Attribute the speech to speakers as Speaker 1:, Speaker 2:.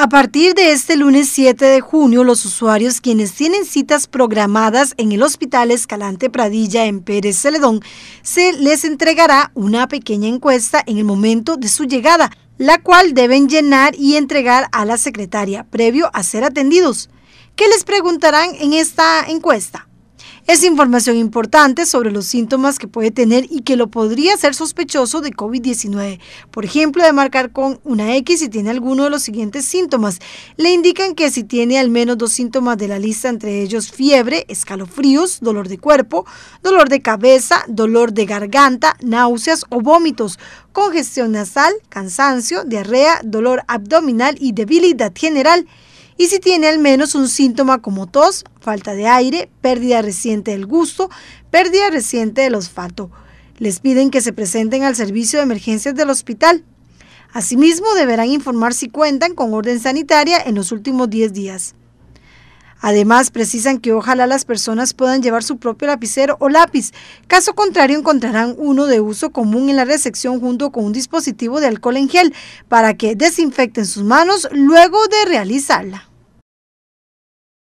Speaker 1: A partir de este lunes 7 de junio, los usuarios quienes tienen citas programadas en el Hospital Escalante Pradilla en Pérez Celedón, se les entregará una pequeña encuesta en el momento de su llegada, la cual deben llenar y entregar a la secretaria previo a ser atendidos. ¿Qué les preguntarán en esta encuesta? Es información importante sobre los síntomas que puede tener y que lo podría ser sospechoso de COVID-19. Por ejemplo, de marcar con una X si tiene alguno de los siguientes síntomas. Le indican que si tiene al menos dos síntomas de la lista, entre ellos fiebre, escalofríos, dolor de cuerpo, dolor de cabeza, dolor de garganta, náuseas o vómitos, congestión nasal, cansancio, diarrea, dolor abdominal y debilidad general y si tiene al menos un síntoma como tos, falta de aire, pérdida reciente del gusto, pérdida reciente del olfato. Les piden que se presenten al servicio de emergencias del hospital. Asimismo, deberán informar si cuentan con orden sanitaria en los últimos 10 días. Además, precisan que ojalá las personas puedan llevar su propio lapicero o lápiz. Caso contrario, encontrarán uno de uso común en la recepción junto con un dispositivo de alcohol en gel para que desinfecten sus manos luego de realizarla.